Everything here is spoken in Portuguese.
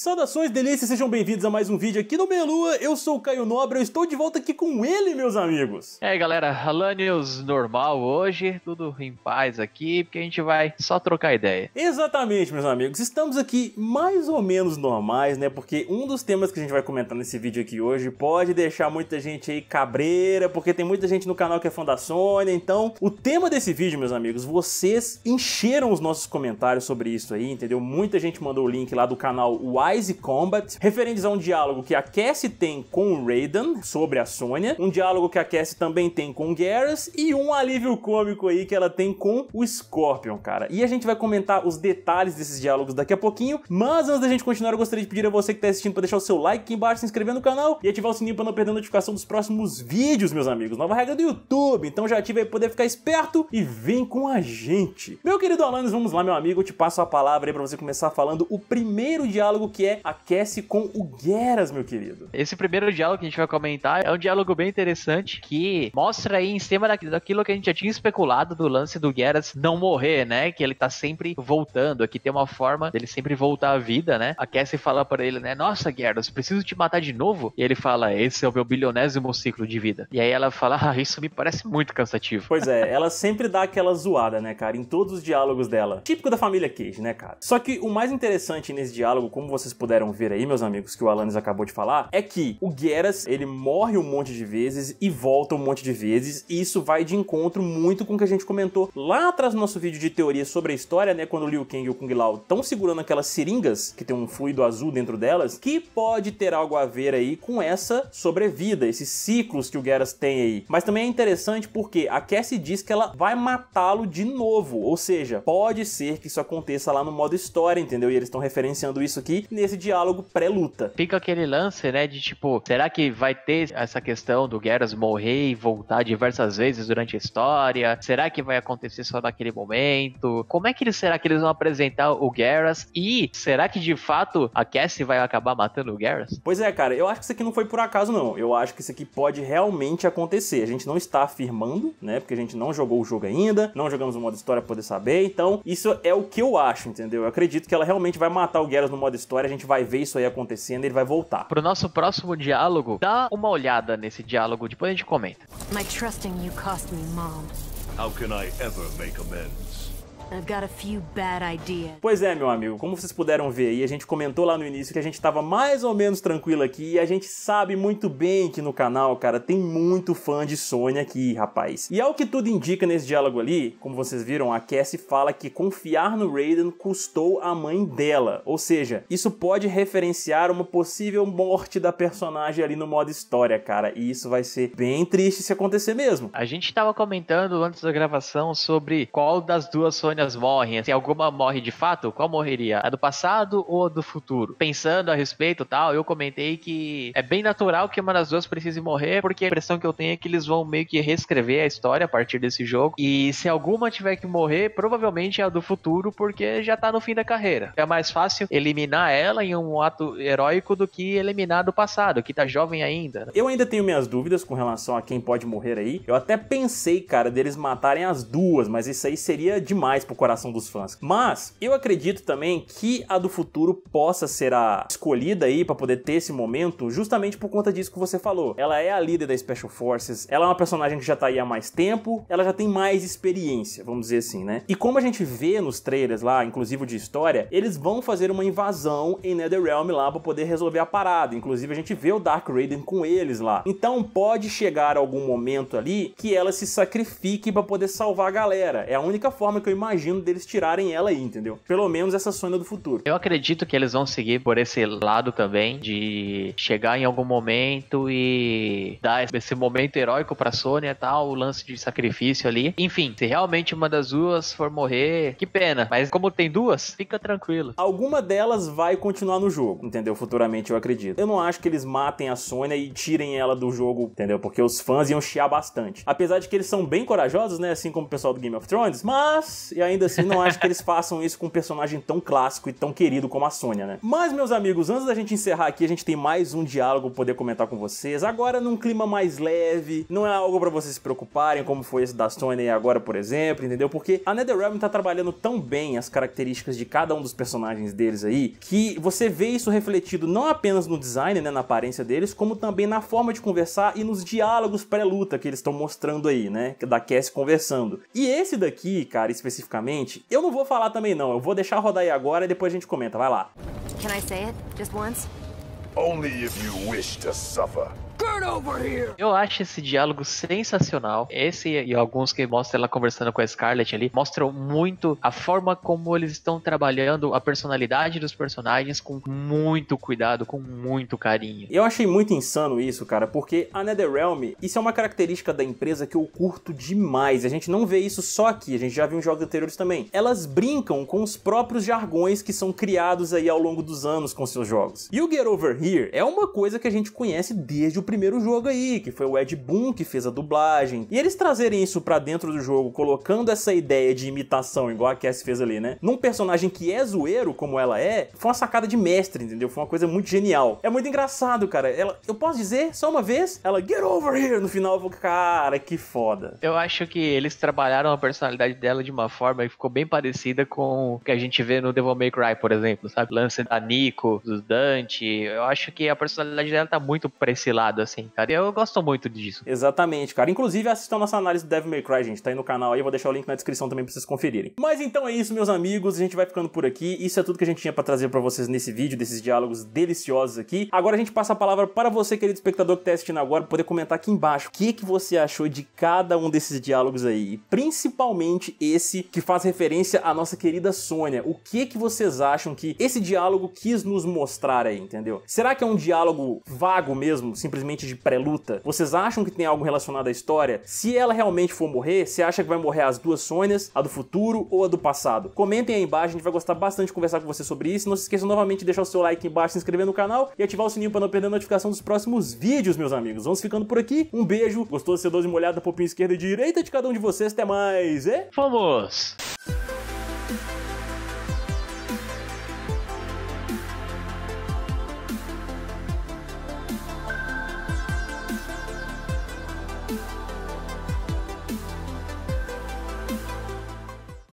Saudações, delícias, sejam bem-vindos a mais um vídeo aqui no Meia Lua. Eu sou o Caio Nobre, eu estou de volta aqui com ele, meus amigos. É, galera, Alanios normal hoje, tudo em paz aqui, porque a gente vai só trocar ideia. Exatamente, meus amigos. Estamos aqui mais ou menos normais, né? Porque um dos temas que a gente vai comentar nesse vídeo aqui hoje pode deixar muita gente aí cabreira, porque tem muita gente no canal que é fã da Sony. Então, o tema desse vídeo, meus amigos, vocês encheram os nossos comentários sobre isso aí, entendeu? Muita gente mandou o link lá do canal Wild e Combat, referentes a um diálogo que a Cassie tem com o Raiden sobre a Sônia, um diálogo que a Cassie também tem com o Garrus e um alívio cômico aí que ela tem com o Scorpion, cara. E a gente vai comentar os detalhes desses diálogos daqui a pouquinho, mas antes da gente continuar, eu gostaria de pedir a você que está assistindo para deixar o seu like aqui embaixo, se inscrever no canal e ativar o sininho para não perder a notificação dos próximos vídeos, meus amigos. Nova regra do YouTube, então já ativa aí para poder ficar esperto e vem com a gente. Meu querido Alanis, vamos lá, meu amigo, eu te passo a palavra aí para você começar falando o primeiro diálogo que que é a Cassie com o Gueras, meu querido. Esse primeiro diálogo que a gente vai comentar é um diálogo bem interessante que mostra aí em cima daquilo que a gente já tinha especulado do lance do Gueras não morrer, né? Que ele tá sempre voltando. Aqui tem uma forma dele sempre voltar à vida, né? A Cassie fala para ele, né? Nossa, Gueras, preciso te matar de novo? E ele fala, esse é o meu bilionésimo ciclo de vida. E aí ela fala, ah, isso me parece muito cansativo. Pois é, ela sempre dá aquela zoada, né, cara? Em todos os diálogos dela. Típico da família Cage, né, cara? Só que o mais interessante nesse diálogo, como você vocês puderam ver aí, meus amigos, que o Alanis acabou de falar, é que o Geras, ele morre um monte de vezes e volta um monte de vezes, e isso vai de encontro muito com o que a gente comentou lá atrás no nosso vídeo de teoria sobre a história, né, quando o Liu Kang e o Kung Lao estão segurando aquelas seringas que tem um fluido azul dentro delas, que pode ter algo a ver aí com essa sobrevida, esses ciclos que o Geras tem aí. Mas também é interessante porque a Cassie diz que ela vai matá-lo de novo, ou seja, pode ser que isso aconteça lá no modo história, entendeu? E eles estão referenciando isso aqui nesse diálogo pré-luta. Fica aquele lance, né, de tipo, será que vai ter essa questão do Geras morrer e voltar diversas vezes durante a história? Será que vai acontecer só naquele momento? Como é que eles, será que eles vão apresentar o Geras? E será que de fato a Cassie vai acabar matando o Geras? Pois é, cara, eu acho que isso aqui não foi por acaso, não. Eu acho que isso aqui pode realmente acontecer. A gente não está afirmando, né, porque a gente não jogou o jogo ainda, não jogamos o modo história para poder saber, então isso é o que eu acho, entendeu? Eu acredito que ela realmente vai matar o Geras no modo história história, a gente vai ver isso aí acontecendo e ele vai voltar. Pro nosso próximo diálogo, dá uma olhada nesse diálogo, depois a gente comenta. My trusting you cost me, mom. How can I ever make amends? Pois é, meu amigo, como vocês puderam ver aí, a gente comentou lá no início que a gente estava mais ou menos tranquilo aqui e a gente sabe muito bem que no canal, cara, tem muito fã de Sony aqui, rapaz. E ao que tudo indica nesse diálogo ali, como vocês viram, a Cassie fala que confiar no Raiden custou a mãe dela, ou seja, isso pode referenciar uma possível morte da personagem ali no modo história, cara, e isso vai ser bem triste se acontecer mesmo. A gente estava comentando antes da gravação sobre qual das duas Sony morrem, assim, alguma morre de fato, qual morreria? A do passado ou a do futuro? Pensando a respeito tal, eu comentei que é bem natural que uma das duas precise morrer, porque a impressão que eu tenho é que eles vão meio que reescrever a história a partir desse jogo. E se alguma tiver que morrer, provavelmente é a do futuro, porque já tá no fim da carreira. É mais fácil eliminar ela em um ato heróico do que eliminar do passado, que tá jovem ainda. Eu ainda tenho minhas dúvidas com relação a quem pode morrer aí. Eu até pensei, cara, deles matarem as duas, mas isso aí seria demais pro coração dos fãs. Mas eu acredito também que a do futuro possa ser a escolhida aí para poder ter esse momento, justamente por conta disso que você falou. Ela é a líder da Special Forces, ela é uma personagem que já tá aí há mais tempo, ela já tem mais experiência, vamos dizer assim, né? E como a gente vê nos trailers lá, inclusive de história, eles vão fazer uma invasão em NetherRealm lá para poder resolver a parada. Inclusive a gente vê o Dark Raiden com eles lá. Então pode chegar algum momento ali que ela se sacrifique para poder salvar a galera. É a única forma que eu imagino imagino deles tirarem ela aí, entendeu? Pelo menos essa Sônia do futuro. Eu acredito que eles vão seguir por esse lado também de chegar em algum momento e dar esse momento heróico pra Sônia e tal, o lance de sacrifício ali. Enfim, se realmente uma das duas for morrer, que pena. Mas como tem duas, fica tranquilo. Alguma delas vai continuar no jogo, entendeu? Futuramente eu acredito. Eu não acho que eles matem a Sônia e tirem ela do jogo, entendeu? Porque os fãs iam chiar bastante. Apesar de que eles são bem corajosos, né? Assim como o pessoal do Game of Thrones, mas. E ainda assim não acho que eles façam isso com um personagem tão clássico e tão querido como a Sônia, né? Mas, meus amigos, antes da gente encerrar aqui, a gente tem mais um diálogo pra poder comentar com vocês. Agora num clima mais leve, não é algo para vocês se preocuparem, como foi esse da Sônia agora, por exemplo, entendeu? Porque a NetherRealm tá trabalhando tão bem as características de cada um dos personagens deles aí, que você vê isso refletido não apenas no design, né, na aparência deles, como também na forma de conversar e nos diálogos pré-luta que eles estão mostrando aí, né, da Cass conversando. E esse daqui, cara, específico especificamente, eu não vou falar também não. Eu vou deixar rodar aí agora e depois a gente comenta. Vai lá. Can I say it just once? Only if you wish to suffer. Eu acho esse diálogo sensacional. Esse e alguns que mostra ela conversando com a Scarlett ali mostram muito a forma como eles estão trabalhando a personalidade dos personagens com muito cuidado, com muito carinho. Eu achei muito insano isso, cara, porque a NetherRealm, isso é uma característica da empresa que eu curto demais. A gente não vê isso só aqui, a gente já viu em jogos anteriores também. Elas brincam com os próprios jargões que são criados aí ao longo dos anos com seus jogos. E o Get Over Here é uma coisa que a gente conhece desde o primeiro primeiro jogo aí, que foi o Ed Boon que fez a dublagem. E eles trazerem isso para dentro do jogo, colocando essa ideia de imitação, igual a Cass fez ali, né? Num personagem que é zoeiro, como ela é, foi uma sacada de mestre, entendeu? Foi uma coisa muito genial. É muito engraçado, cara. Ela, eu posso dizer só uma vez, ela, get over here, no final, eu vou, cara, que foda. Eu acho que eles trabalharam a personalidade dela de uma forma que ficou bem parecida com o que a gente vê no Devil May Cry, por exemplo, sabe? Lance da Nico, dos Dante. Eu acho que a personalidade dela tá muito pra esse lado, assim assim, cara. E eu gosto muito disso. Exatamente, cara. Inclusive, assistam nossa análise do Devil May Cry, gente. Tá aí no canal aí, eu vou deixar o link na descrição também pra vocês conferirem. Mas então é isso, meus amigos. A gente vai ficando por aqui. Isso é tudo que a gente tinha para trazer para vocês nesse vídeo, desses diálogos deliciosos aqui. Agora a gente passa a palavra para você, querido espectador que tá assistindo agora, poder comentar aqui embaixo o que, que você achou de cada um desses diálogos aí. E principalmente esse que faz referência à nossa querida Sônia. O que, que vocês acham que esse diálogo quis nos mostrar aí, entendeu? Será que é um diálogo vago mesmo, simplesmente de pré-luta, vocês acham que tem algo relacionado à história? Se ela realmente for morrer, você acha que vai morrer as duas Sônias, a do futuro ou a do passado? Comentem aí embaixo, a gente vai gostar bastante de conversar com você sobre isso. Não se esqueçam novamente de deixar o seu like embaixo, se inscrever no canal e ativar o sininho para não perder a notificação dos próximos vídeos, meus amigos. Vamos ficando por aqui. Um beijo, gostoso, sedoso e molhado, popinha esquerda e direita de cada um de vocês. Até mais, e... Fomos!